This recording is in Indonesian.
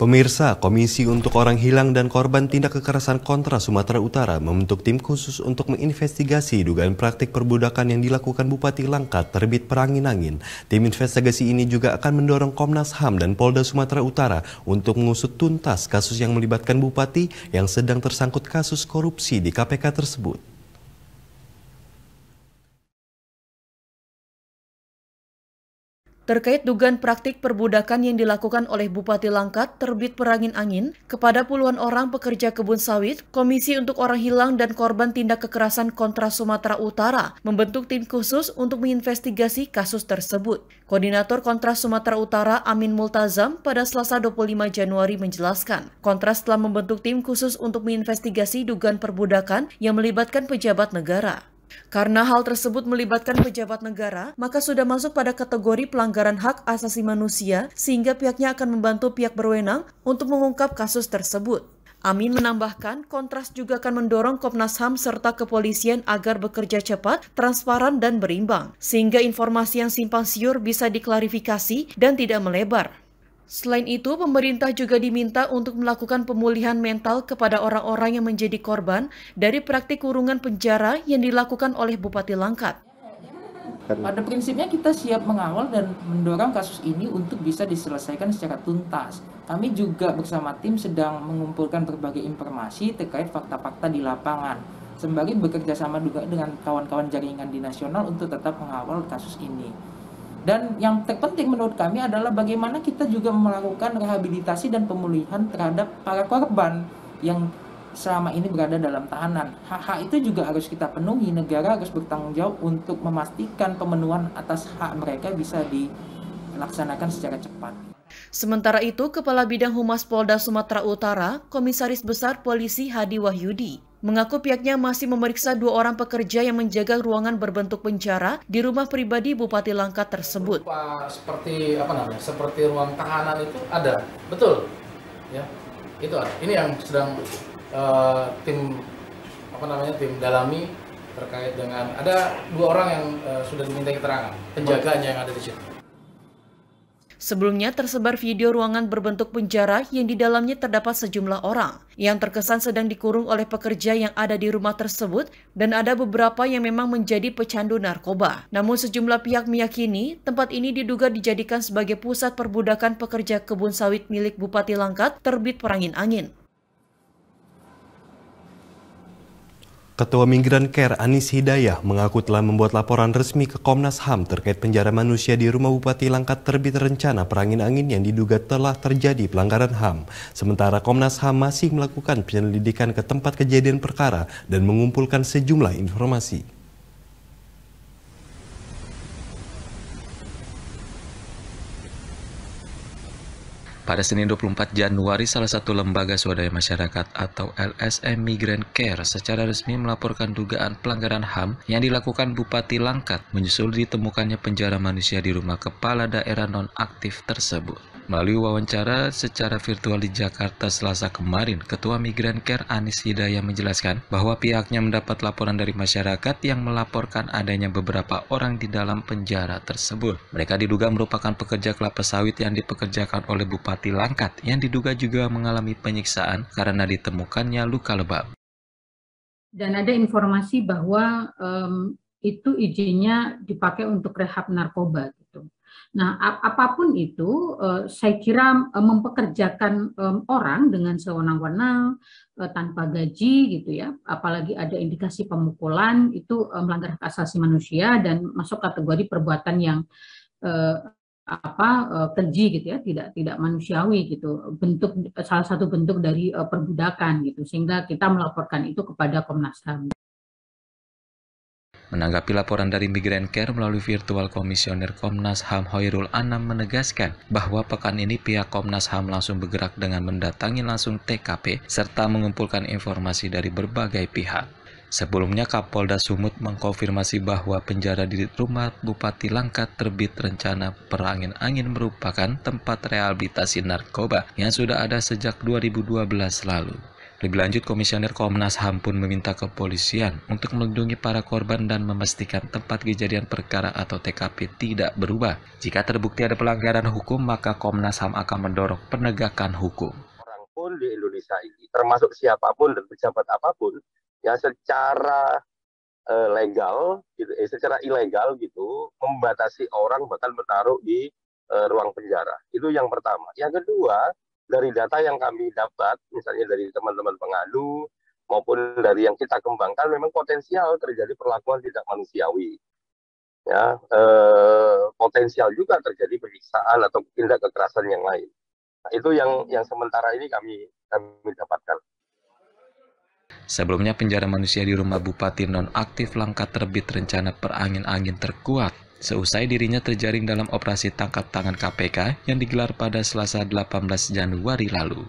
Pemirsa, Komisi untuk Orang Hilang dan Korban Tindak Kekerasan Kontra Sumatera Utara membentuk tim khusus untuk menginvestigasi dugaan praktik perbudakan yang dilakukan Bupati Langkat terbit perangin-angin. Tim investigasi ini juga akan mendorong Komnas HAM dan Polda Sumatera Utara untuk mengusut tuntas kasus yang melibatkan Bupati yang sedang tersangkut kasus korupsi di KPK tersebut. terkait dugaan praktik perbudakan yang dilakukan oleh Bupati Langkat terbit perangin angin kepada puluhan orang pekerja kebun sawit, Komisi untuk Orang Hilang dan Korban Tindak Kekerasan Kontra Sumatera Utara membentuk tim khusus untuk menginvestigasi kasus tersebut. Koordinator Kontras Sumatera Utara Amin Multazam pada Selasa 25 Januari menjelaskan, Kontras telah membentuk tim khusus untuk menginvestigasi dugaan perbudakan yang melibatkan pejabat negara. Karena hal tersebut melibatkan pejabat negara, maka sudah masuk pada kategori pelanggaran hak asasi manusia sehingga pihaknya akan membantu pihak berwenang untuk mengungkap kasus tersebut. Amin menambahkan, kontras juga akan mendorong Komnas HAM serta kepolisian agar bekerja cepat, transparan, dan berimbang, sehingga informasi yang simpang siur bisa diklarifikasi dan tidak melebar. Selain itu, pemerintah juga diminta untuk melakukan pemulihan mental kepada orang-orang yang menjadi korban dari praktik kurungan penjara yang dilakukan oleh Bupati Langkat. Pada prinsipnya kita siap mengawal dan mendorong kasus ini untuk bisa diselesaikan secara tuntas. Kami juga bersama tim sedang mengumpulkan berbagai informasi terkait fakta-fakta di lapangan, sembari bekerja sama juga dengan kawan-kawan jaringan di nasional untuk tetap mengawal kasus ini. Dan yang terpenting menurut kami adalah bagaimana kita juga melakukan rehabilitasi dan pemulihan terhadap para korban yang selama ini berada dalam tahanan. Hak-hak itu juga harus kita penuhi. Negara harus bertanggung jawab untuk memastikan pemenuhan atas hak mereka bisa dilaksanakan secara cepat. Sementara itu, Kepala Bidang Humas Polda Sumatera Utara, Komisaris Besar Polisi Hadi Wahyudi, mengaku pihaknya masih memeriksa dua orang pekerja yang menjaga ruangan berbentuk penjara di rumah pribadi Bupati Langkat tersebut. Rupa seperti apa namanya? Seperti ruang tahanan itu ada, betul, ya itu ada. Ini yang sedang uh, tim apa namanya tim dalami terkait dengan ada dua orang yang uh, sudah diminta keterangan penjaganya yang ada di situ. Sebelumnya tersebar video ruangan berbentuk penjara yang di dalamnya terdapat sejumlah orang yang terkesan sedang dikurung oleh pekerja yang ada di rumah tersebut dan ada beberapa yang memang menjadi pecandu narkoba. Namun sejumlah pihak meyakini tempat ini diduga dijadikan sebagai pusat perbudakan pekerja kebun sawit milik Bupati Langkat terbit perangin angin. Ketua Migran Care Anis Hidayah mengaku telah membuat laporan resmi ke Komnas HAM terkait penjara manusia di rumah Bupati Langkat terbit rencana perangin-angin yang diduga telah terjadi pelanggaran HAM. Sementara Komnas HAM masih melakukan penyelidikan ke tempat kejadian perkara dan mengumpulkan sejumlah informasi. Pada Senin 24 Januari, salah satu lembaga swadaya masyarakat atau LSM Migrant Care secara resmi melaporkan dugaan pelanggaran HAM yang dilakukan Bupati Langkat menyusul ditemukannya penjara manusia di rumah kepala daerah nonaktif tersebut. Melalui wawancara secara virtual di Jakarta Selasa kemarin, Ketua Migran Care Anis Hidayah menjelaskan bahwa pihaknya mendapat laporan dari masyarakat yang melaporkan adanya beberapa orang di dalam penjara tersebut. Mereka diduga merupakan pekerja kelapa sawit yang dipekerjakan oleh Bupati Langkat yang diduga juga mengalami penyiksaan karena ditemukannya luka lebam. Dan ada informasi bahwa um, itu izinnya dipakai untuk rehab narkoba gitu. Nah, apapun itu, eh, saya kira eh, mempekerjakan eh, orang dengan sewenang-wenang tanpa gaji gitu ya, apalagi ada indikasi pemukulan itu melanggar hak asasi manusia dan masuk kategori perbuatan yang apa keji gitu ya tidak tidak manusiawi gitu bentuk salah satu bentuk dari perbudakan gitu sehingga kita melaporkan itu kepada Komnas HAM Menanggapi laporan dari Migrant Care melalui virtual komisioner Komnas HAM Hoirul Anam menegaskan bahwa pekan ini pihak Komnas HAM langsung bergerak dengan mendatangi langsung TKP serta mengumpulkan informasi dari berbagai pihak. Sebelumnya Kapolda Sumut mengkonfirmasi bahwa penjara di rumah Bupati Langkat terbit rencana perangin angin merupakan tempat rehabilitasi narkoba yang sudah ada sejak 2012 lalu. Lebih lanjut, Komisioner Komnas HAM pun meminta kepolisian untuk melindungi para korban dan memastikan tempat kejadian perkara atau TKP tidak berubah. Jika terbukti ada pelanggaran hukum, maka Komnas HAM akan mendorong penegakan hukum. Orang pun di Indonesia ini, termasuk siapapun dan pejabat apapun, yang secara eh, legal, gitu, eh, secara ilegal gitu, membatasi orang bahkan menaruh di uh, ruang penjara. Itu yang pertama. Yang kedua, dari data yang kami dapat, misalnya dari teman-teman pengadu maupun dari yang kita kembangkan, memang potensial terjadi perlakuan tidak manusiawi. Ya, eh, potensial juga terjadi penyiksaan atau tindak kekerasan yang lain. Nah, itu yang yang sementara ini kami kami dapatkan. Sebelumnya penjara manusia di rumah bupati nonaktif langkah terbit rencana perangin-angin terkuat Seusai dirinya terjaring dalam operasi tangkap tangan KPK yang digelar pada Selasa 18 Januari lalu.